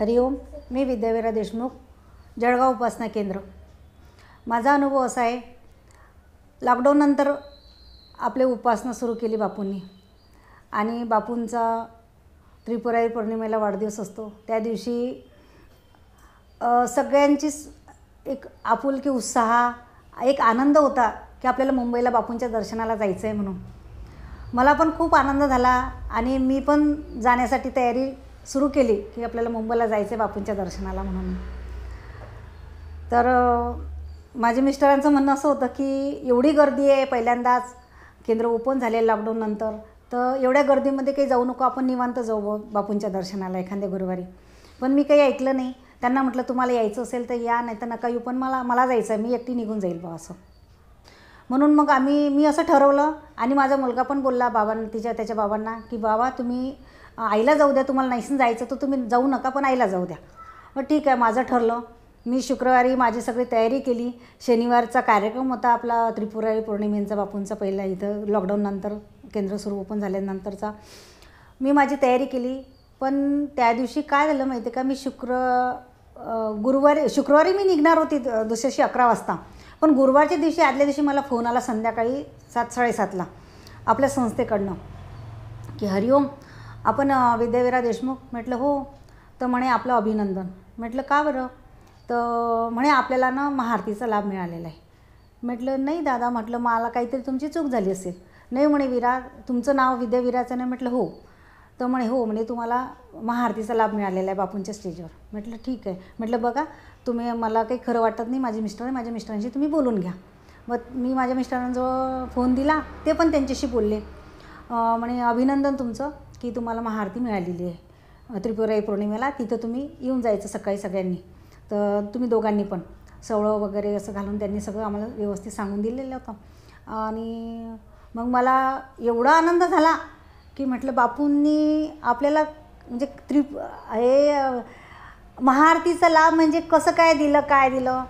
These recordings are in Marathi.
हरिओम मी विद्यावीरा देशमुख जळगाव उपासना केंद्र माझा अनुभव असा आहे लॉकडाऊननंतर आपले उपासना सुरू केली बापूंनी आणि बापूंचा त्रिपुरारी पौर्णिमेला वाढदिवस असतो त्या दिवशी सगळ्यांचीच एक आपुलकी उत्साह एक आनंद होता की आपल्याला मुंबईला बापूंच्या दर्शनाला जायचं आहे म्हणून मला पण खूप आनंद झाला आणि मी पण जाण्यासाठी तयारी सुरू केली की आपल्याला मुंबईला जायचं आहे बापूंच्या दर्शनाला म्हणून तर माझ्या मिस्टरांचं म्हणणं असं होतं की एवढी गर्दी आहे पहिल्यांदाच केंद्र ओपन झाले लॉकडाऊननंतर तर एवढ्या गर्दीमध्ये काही जाऊ नको आपण निवांत जाऊ बापूंच्या दर्शनाला एखाद्या गुरुवारी पण मी काही ऐकलं नाही त्यांना म्हटलं तुम्हाला यायचं असेल तर या नाही तर नका येऊ पण मला मला जायचं आहे मी एकटी निघून जाईल बा असं म्हणून मग आम्ही मी असं ठरवलं आणि माझा मुलगा पण बोलला बाबांना तिच्या त्याच्या बाबांना की बाबा तुम्ही आईला जाऊ द्या तुम्हाला नाहीसन जायचं तर तुम्ही जाऊ नका पण आईला जाऊ द्या मग ठीक आहे माझं ठरलं मी शुक्रवारी माझी सगळी तयारी केली शनिवारचा कार्यक्रम होता आपला त्रिपुरारी पौर्णिमेंचा बापूंचा पहिला इथं लॉकडाऊननंतर केंद्र सुरू ओपन झाल्यानंतरचा मी माझी तयारी केली पण त्या दिवशी काय झालं माहिती आहे का मी शुक्र गुरुवारी शुक्रवारी मी निघणार होती दुसऱ्याशी अकरा वाजता पण गुरुवारच्या दिवशी आदल्या दिवशी मला फोन आला संध्याकाळी सात साडेसातला आपल्या संस्थेकडनं की हरिओम आपण विद्यावीरा देशमुख म्हटलं हो तर म्हणे आपलं अभिनंदन म्हटलं का बरं तर म्हणे आपल्याला ना महाआरतीचा लाभ मिळालेला आहे म्हटलं नाही दादा म्हटलं मला काहीतरी तुमची चूक झाली असेल नाही म्हणे विरा तुमचं नाव विद्यावीराचं नाही म्हटलं हो तर म्हणे हो म्हणे तुम्हाला महाआरतीचा लाभ मिळालेला आहे बापूंच्या स्टेजवर म्हटलं ठीक आहे म्हटलं बघा तुम्ही मला काही खरं वाटत नाही माझे मिस्टर माझ्या मिस्टरांशी तुम्ही बोलून घ्या मग मी माझ्या मिस्टरांजवळ फोन दिला ते पण त्यांच्याशी बोलले म्हणे अभिनंदन तुमचं की तुम्हाला महाआरती मिळालेली आहे त्रिपुराई पौर्णिमेला तिथं तुम्ही येऊन जायचं सकाळी सगळ्यांनी तर तुम्ही दोघांनी पण सवळं वगैरे असं घालून त्यांनी सगळं आम्हाला व्यवस्थित सांगून दिलेलं होतं आणि मग मला एवढा आनंद झाला की म्हटलं बापूंनी आपल्याला म्हणजे त्रिप हे महाआरतीचा लाभ म्हणजे कसं काय दिलं काय दिलं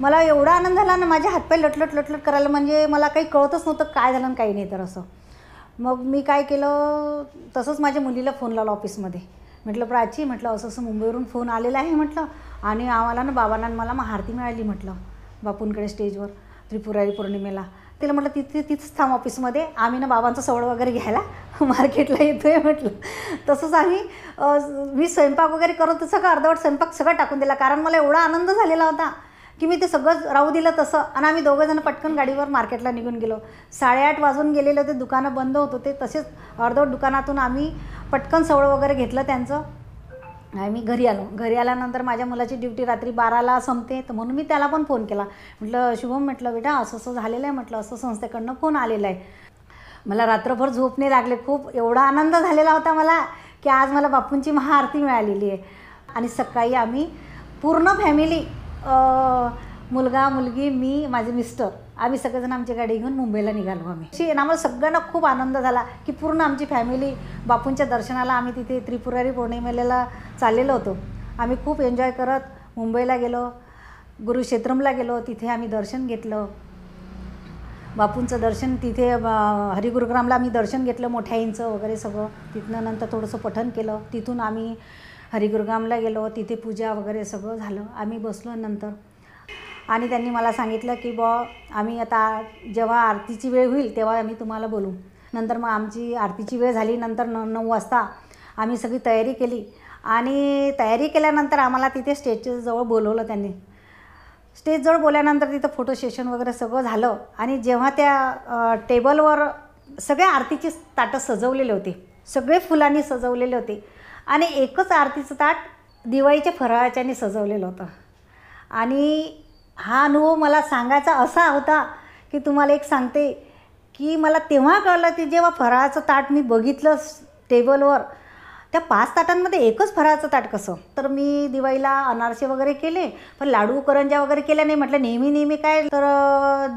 मला एवढा आनंद झाला ना माझे हातपाय लटलट लटलट करायला म्हणजे मला काही कळतच नव्हतं काय झालं आणि काही नाही तर असं मग मी काय केलं तसंच माझ्या मुलीला फोन लावला ऑफिसमध्ये म्हटलं प्राची म्हटलं असं असं मुंबईवरून फोन आलेला आहे म्हटलं आणि आम्हाला ना बाबांना मला महारती आरती मिळाली म्हटलं बापूंकडे स्टेजवर त्रिपुरारी पौर्णिमेला तिला म्हटलं तिथे तिथंच थांब ऑफिसमध्ये आम्ही ना बाबांचं सवड वगैरे घ्यायला मार्केटला येतो आहे म्हटलं तसंच आम्ही मी स्वयंपाक वगैरे करत सगळं अर्धवट स्वयंपाक सगळं टाकून दिला कारण मला एवढा आनंद झालेला होता की मी ते सगळं राहू दिलं तसं आणि आम्ही दोघंजणं पटकन गाडीवर मार्केटला निघून गेलो साडेआठ वाजून गेलेलं ते दुकानं बंद होत होते तसेच अर्धवट दुकानातून आम्ही पटकन सवळ वगैरे घेतलं त्यांचं मी घरी आलो घरी आल्यानंतर माझ्या मुलाची ड्युटी रात्री बाराला संपते तर म्हणून मी त्याला पण फोन केला म्हटलं शुभम म्हटलं बेटा असं असं झालेलं आहे म्हटलं असं संस्थेकडनं फोन आलेला आहे मला रात्रभर झोप नाही लागले खूप एवढा आनंद झालेला होता मला की आज मला बापूंची महाआरती मिळालेली आहे आणि सकाळी आम्ही पूर्ण फॅमिली मुलगा मुलगी मी माझे मिस्टर आम्ही सगळेजण आमची गाडी घेऊन मुंबईला निघालो आम्ही अशी आम्हाला सगळ्यांना खूप आनंद झाला की पूर्ण आमची फॅमिली बापूंच्या दर्शनाला आम्ही तिथे त्रिपुरारी पौर्णिमेला चाललेलो होतो आम्ही खूप एन्जॉय करत मुंबईला गेलो गुरुक्षेत्रमला गेलो तिथे आम्ही दर्शन घेतलं बापूंचं दर्शन तिथे हरिगुरुग्रामला आम्ही दर्शन घेतलं मोठ्याईंचं वगैरे सगळं तिथनं नंतर थोडंसं पठण केलं तिथून आम्ही हरिगुरगामला गेलो तिथे पूजा वगैरे सगळं झालं आम्ही बसलो नंतर आणि त्यांनी मला सांगितलं की बॉ आम्ही आता जेव्हा आरतीची वेळ होईल तेव्हा आम्ही तुम्हाला बोलू नंतर मग आमची आरतीची वेळ झाली नंतर न नऊ वाजता आम्ही सगळी तयारी केली आणि तयारी केल्यानंतर आम्हाला तिथे स्टेजजवळ बोलवलं त्यांनी स्टेजजवळ बोलल्यानंतर तिथं फोटो सेशन वगैरे सगळं झालं आणि जेव्हा त्या टेबलवर सगळ्या आरतीची ताटं सजवलेले होते सगळे फुलांनी सजवलेले होते आणि एकच आरतीचं ताट दिवाळीच्या फराळाच्याने सजवलेलं होतं आणि हा अनुभव मला सांगायचा असा होता की तुम्हाला एक सांगते की मला तेव्हा कळलं की जेव्हा फराळाचं ताट मी बघितलं टेबलवर त्या पाच ताटांमध्ये एकच फराळाचं ताट कसं तर मी दिवाळीला अनारसे वगैरे केले पण लाडू करंजा वगैरे केल्या नाही म्हटलं नेहमी नेहमी काय तर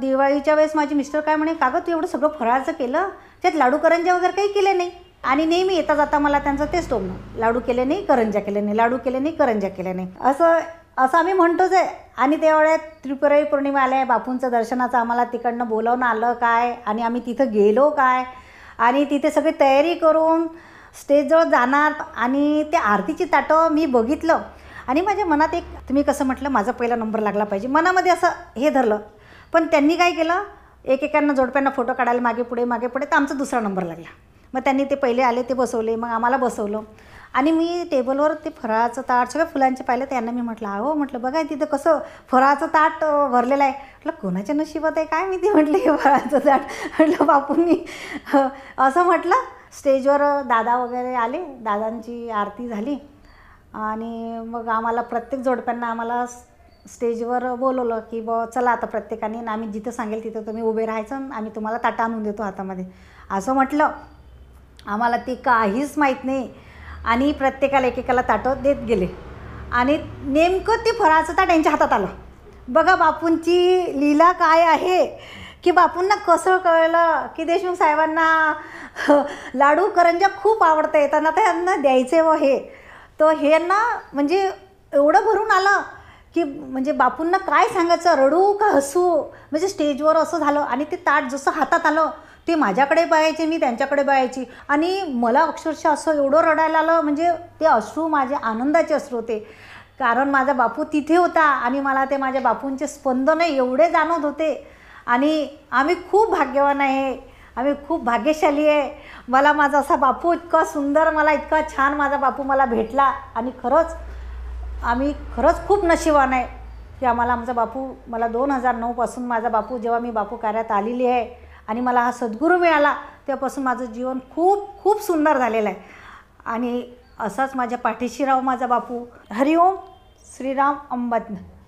दिवाळीच्या वेळेस माझे मिस्टर काय म्हणे कागद तू एवढं सगळं फराळाचं केलं त्यात लाडू करंजा वगैरे काही केले नाही आणि नेहमी येता जाता मला त्यांचं तेच तोंड लाडू केले नाही करंजा केले नाही लाडू केले नाही करंजा केले नाही असं असं आम्ही म्हणतोच आहे आणि तेवढ्या त्रिपुराई पौर्णिमा आल्या बापूंचं दर्शनाचं आम्हाला तिकडनं बोलावून आलं काय आणि आम्ही तिथं गेलो काय आणि तिथे सगळी तयारी करून स्टेजजवळ जाणार आणि ते आरतीची ताटं मी बघितलं आणि माझ्या मनात एक तुम्ही कसं म्हटलं माझा पहिला नंबर लागला पाहिजे मनामध्ये असं हे धरलं पण त्यांनी काय केलं एकेकांना जोडप्यांना फोटो काढायला मागे पुढे मागे पुढे तर आमचा दुसरा नंबर लागला मग त्यांनी ते पहिले आले ते बसवले मग आम्हाला बसवलं आणि मी टेबलवर ते फराळाचं ताट सगळ्या फुलांचे पाहिलं त्यांना मी म्हटलं अहो म्हटलं बघा तिथं कसं फराळाचं ताट भरलेलं आहे म्हटलं कोणाच्या नशिबात आहे काय मी ते म्हटली हे फराळाचं ताट म्हटलं बापूंनी असं म्हटलं स्टेजवर दादा वगैरे आले दादांची आरती झाली आणि मग आम्हाला प्रत्येक जोडप्यांना आम्हाला स्टेजवर बोलवलं की ब चला आता प्रत्येकाने आम्ही जिथं सांगेल तिथं तुम्ही उभे राहायचं आम्ही तुम्हाला ताटा आणून देतो हातामध्ये असं म्हटलं आम्हाला ती काहीच माहीत नाही आणि प्रत्येकाला एकेकाला ताटं देत गेले आणि नेमकं ते फराचं ताट यांच्या हातात आलं बघा बापूंची लीला काय आहे की बापूंना कसं कळलं की देशमुख साहेबांना लाडू करंजा खूप आवडतं येताना तर यांना द्यायचे व हे तर हे म्हणजे एवढं भरून आलं की म्हणजे बापूंना काय सांगायचं रडू का हसू म्हणजे स्टेजवर असं झालं आणि ते ताट जसं हातात आलं ती माझ्याकडे पाहायची मी त्यांच्याकडे पाहायची आणि मला अक्षरशः असं एवढं रडायला आलं म्हणजे ते अश्रू माझे आनंदाचे अश्रू होते कारण माझा बापू तिथे होता आणि मला ते माझ्या बापूंचे स्पंदन एवढे जाणवत होते आणि आम्ही खूप भाग्यवान आहे आम्ही खूप भाग्यशाली आहे मला माझा असा बापू इतका सुंदर मला इतका छान माझा बापू मला भेटला आणि खरंच आम्ही खरंच खूप नशिबान आहे की आम्हाला आमचा बापू मला दोन हजार नऊपासून माझा बापू जेव्हा मी बापू कार्यात आलेली आहे आणि मला हा सद्गुरू मिळाला तेव्हापासून माझं जीवन खूप खूप सुंदर झालेलं आहे आणि असाच माझ्या पाठीशी राव माझा बापू हरिओम श्रीराम अंबद